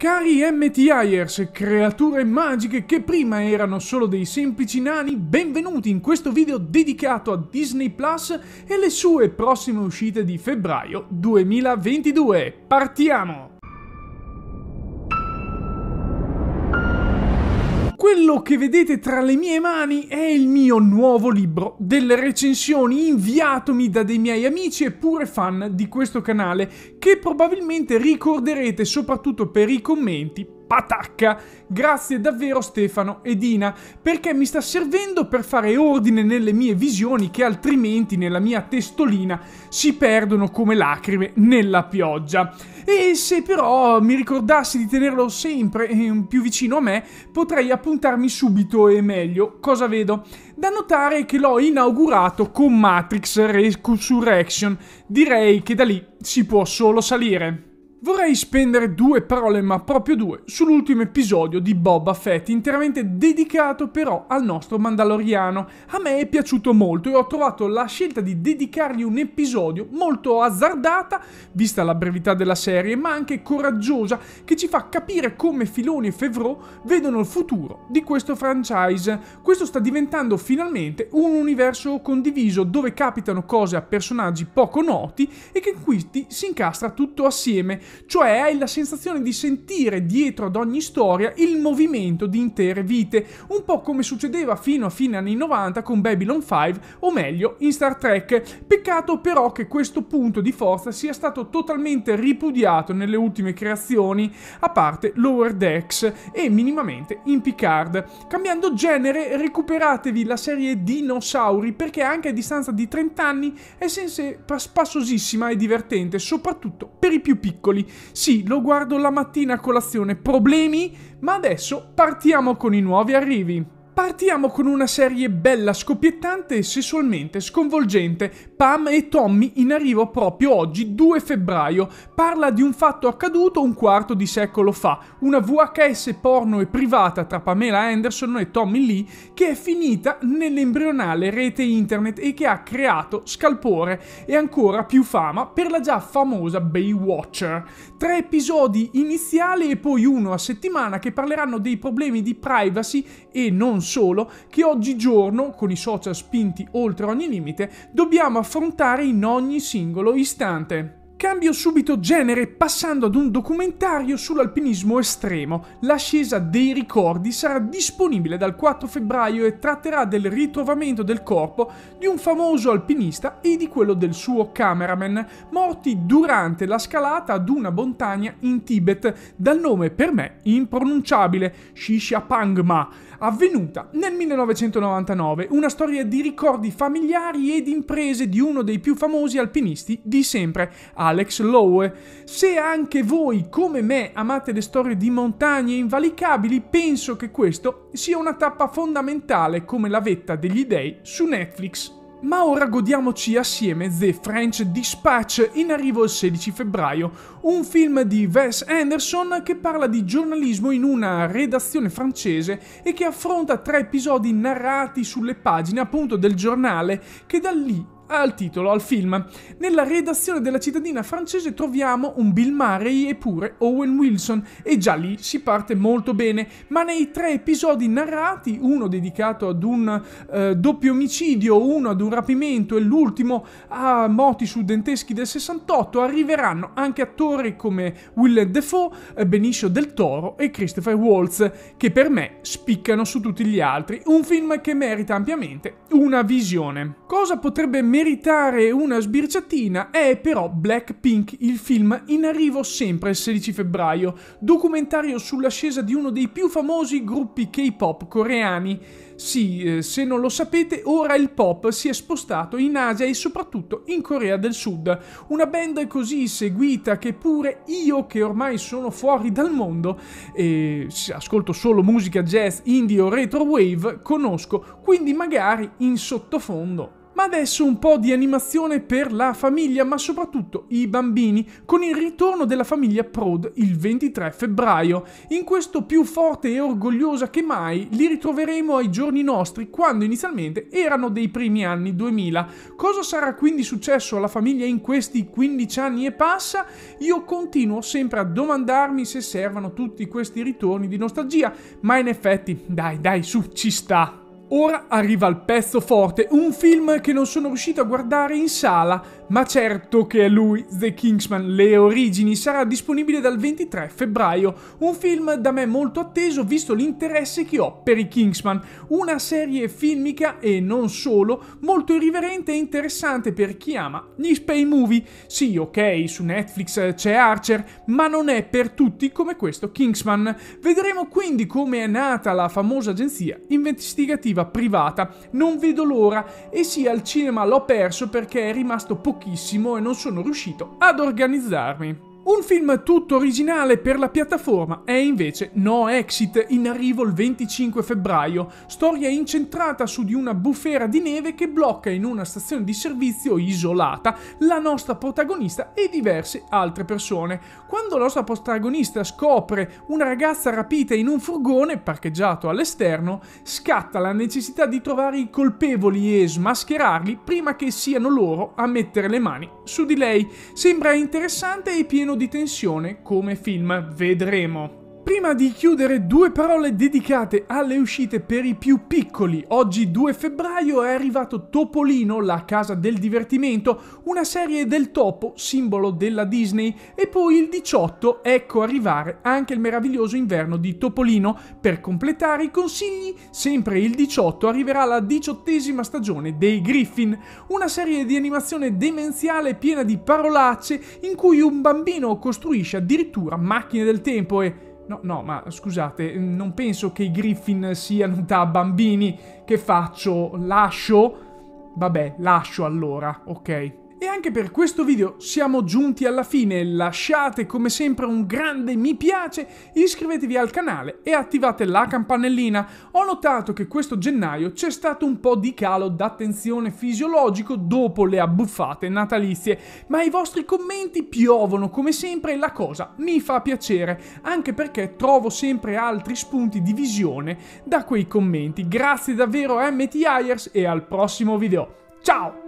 Cari MTIers, creature magiche che prima erano solo dei semplici nani, benvenuti in questo video dedicato a Disney Plus e le sue prossime uscite di febbraio 2022. Partiamo! quello che vedete tra le mie mani è il mio nuovo libro delle recensioni inviatomi da dei miei amici e pure fan di questo canale che probabilmente ricorderete soprattutto per i commenti patacca. Grazie davvero Stefano e Dina, perché mi sta servendo per fare ordine nelle mie visioni che altrimenti nella mia testolina si perdono come lacrime nella pioggia. E se però mi ricordassi di tenerlo sempre eh, più vicino a me, potrei appuntarmi subito e meglio. Cosa vedo? Da notare che l'ho inaugurato con Matrix Resurrection. Direi che da lì si può solo salire. Vorrei spendere due parole, ma proprio due, sull'ultimo episodio di Boba Fett, interamente dedicato però al nostro Mandaloriano. A me è piaciuto molto e ho trovato la scelta di dedicargli un episodio molto azzardata, vista la brevità della serie, ma anche coraggiosa, che ci fa capire come Filoni e Fevreau vedono il futuro di questo franchise. Questo sta diventando finalmente un universo condiviso dove capitano cose a personaggi poco noti e che quindi si incastra tutto assieme cioè hai la sensazione di sentire dietro ad ogni storia il movimento di intere vite, un po' come succedeva fino a fine anni 90 con Babylon 5 o meglio in Star Trek. Peccato però che questo punto di forza sia stato totalmente ripudiato nelle ultime creazioni, a parte Lower Decks e minimamente in Picard. Cambiando genere, recuperatevi la serie Dinosauri perché anche a distanza di 30 anni è sempre spassosissima e divertente, soprattutto per i più piccoli titoli. Sì, lo guardo la mattina a colazione, problemi, ma adesso partiamo con i nuovi arrivi. Partiamo con una serie bella scoppiettante e sessualmente sconvolgente. Pam e Tommy in arrivo proprio oggi, 2 febbraio. Parla di un fatto accaduto un quarto di secolo fa, una VHS porno e privata tra Pamela Anderson e Tommy Lee che è finita nell'embrionale rete internet e che ha creato scalpore e ancora più fama per la già famosa Baywatcher. Tre episodi iniziali e poi uno a settimana che parleranno dei problemi di privacy e non solo che oggigiorno, con i social spinti oltre ogni limite, dobbiamo affrontare in ogni singolo istante. Cambio subito genere passando ad un documentario sull'alpinismo estremo. L'ascesa dei ricordi sarà disponibile dal 4 febbraio e tratterà del ritrovamento del corpo di un famoso alpinista e di quello del suo cameraman, morti durante la scalata ad una montagna in Tibet, dal nome per me impronunciabile, Shisha Pangma, avvenuta nel 1999, una storia di ricordi familiari ed imprese di uno dei più famosi alpinisti di sempre, Alex Lowe. Se anche voi, come me, amate le storie di montagne invalicabili, penso che questo sia una tappa fondamentale come la vetta degli dei su Netflix. Ma ora godiamoci assieme The French Dispatch, in arrivo il 16 febbraio, un film di Wes Anderson che parla di giornalismo in una redazione francese e che affronta tre episodi narrati sulle pagine appunto del giornale che da lì al titolo, al film. Nella redazione della cittadina francese troviamo un Bill Murray e pure Owen Wilson e già lì si parte molto bene, ma nei tre episodi narrati, uno dedicato ad un eh, doppio omicidio, uno ad un rapimento e l'ultimo a moti studenteschi del 68, arriveranno anche attori come Willem Defoe, eh, Benicio del Toro e Christopher Waltz, che per me spiccano su tutti gli altri. Un film che merita ampiamente una visione. Cosa potrebbe meglio meritare una sbirciatina è però Blackpink, il film in arrivo sempre il 16 febbraio, documentario sull'ascesa di uno dei più famosi gruppi K-pop coreani. Sì, eh, se non lo sapete, ora il pop si è spostato in Asia e soprattutto in Corea del Sud. Una band così seguita che pure io, che ormai sono fuori dal mondo e ascolto solo musica jazz, indie o retro wave, conosco, quindi magari in sottofondo ma adesso un po' di animazione per la famiglia, ma soprattutto i bambini, con il ritorno della famiglia Prod il 23 febbraio. In questo più forte e orgogliosa che mai li ritroveremo ai giorni nostri, quando inizialmente erano dei primi anni 2000. Cosa sarà quindi successo alla famiglia in questi 15 anni e passa? Io continuo sempre a domandarmi se servano tutti questi ritorni di nostalgia, ma in effetti, dai, dai, su, ci sta. Ora arriva il pezzo forte, un film che non sono riuscito a guardare in sala ma certo che è lui, The Kingsman, le origini, sarà disponibile dal 23 febbraio, un film da me molto atteso visto l'interesse che ho per i Kingsman, una serie filmica e non solo, molto irriverente e interessante per chi ama gli spy movie. Sì, ok, su Netflix c'è Archer, ma non è per tutti come questo Kingsman. Vedremo quindi come è nata la famosa agenzia investigativa privata. Non vedo l'ora e sì, al cinema l'ho perso perché è rimasto poco pochissimo e non sono riuscito ad organizzarmi. Un film tutto originale per la piattaforma è invece No Exit, in arrivo il 25 febbraio, storia incentrata su di una bufera di neve che blocca in una stazione di servizio isolata la nostra protagonista e diverse altre persone. Quando la nostra protagonista scopre una ragazza rapita in un furgone parcheggiato all'esterno, scatta la necessità di trovare i colpevoli e smascherarli prima che siano loro a mettere le mani su di lei. Sembra interessante e pieno di tensione come film, vedremo prima di chiudere due parole dedicate alle uscite per i più piccoli. Oggi 2 febbraio è arrivato Topolino, la casa del divertimento, una serie del topo, simbolo della Disney, e poi il 18 ecco arrivare anche il meraviglioso inverno di Topolino. Per completare i consigli, sempre il 18 arriverà la diciottesima stagione dei Griffin, una serie di animazione demenziale piena di parolacce in cui un bambino costruisce addirittura macchine del tempo e No, no, ma scusate, non penso che i Griffin siano da bambini. Che faccio? Lascio? Vabbè, lascio allora, ok. E anche per questo video siamo giunti alla fine, lasciate come sempre un grande mi piace, iscrivetevi al canale e attivate la campanellina. Ho notato che questo gennaio c'è stato un po' di calo d'attenzione fisiologico dopo le abbuffate natalizie, ma i vostri commenti piovono come sempre e la cosa mi fa piacere, anche perché trovo sempre altri spunti di visione da quei commenti. Grazie davvero a Ayers e al prossimo video. Ciao!